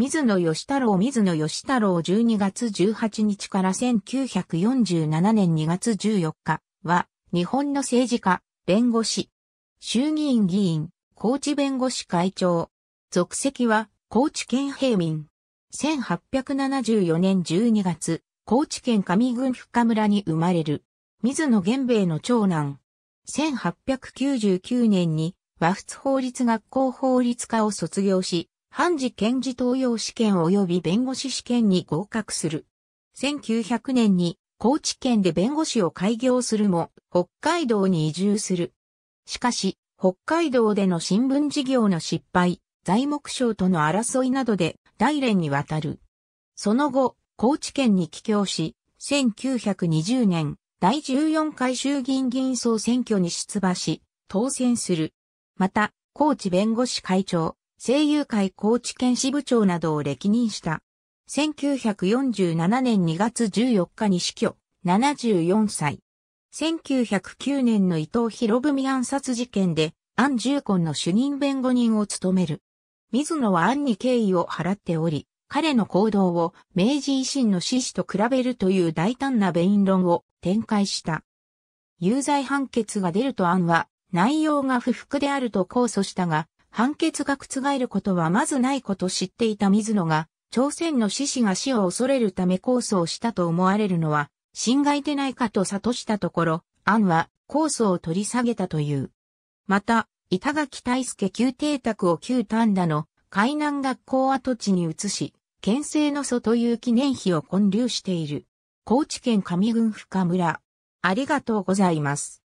水野義太郎水野義太郎12月18日から1947年2月14日は、日本の政治家、弁護士、衆議院議員、高知弁護士会長。属籍は、高知県平民。1874年12月、高知県上郡深村に生まれる。水野源兵衛の長男。1899年に、和仏法律学校法律科を卒業し、判事検事登用試験及び弁護士試験に合格する。1900年に高知県で弁護士を開業するも、北海道に移住する。しかし、北海道での新聞事業の失敗、材木省との争いなどで大連に渡る。その後、高知県に帰郷し、1920年、第14回衆議院議員総選挙に出馬し、当選する。また、高知弁護士会長、声優会高知県支部長などを歴任した。1947年2月14日に死去、74歳。1909年の伊藤博文暗殺事件で、安重婚の主任弁護人を務める。水野は安に敬意を払っており、彼の行動を明治維新の志士と比べるという大胆な弁論を展開した。有罪判決が出ると安は、内容が不服であると控訴したが、判決が覆ることはまずないこと知っていた水野が、朝鮮の志士が死を恐れるため控訴をしたと思われるのは、侵害でないかと悟したところ、案は控訴を取り下げたという。また、板垣大助旧邸宅を旧丹田の海南学校跡地に移し、県政の祖という記念碑を建立している。高知県上郡深村。ありがとうございます。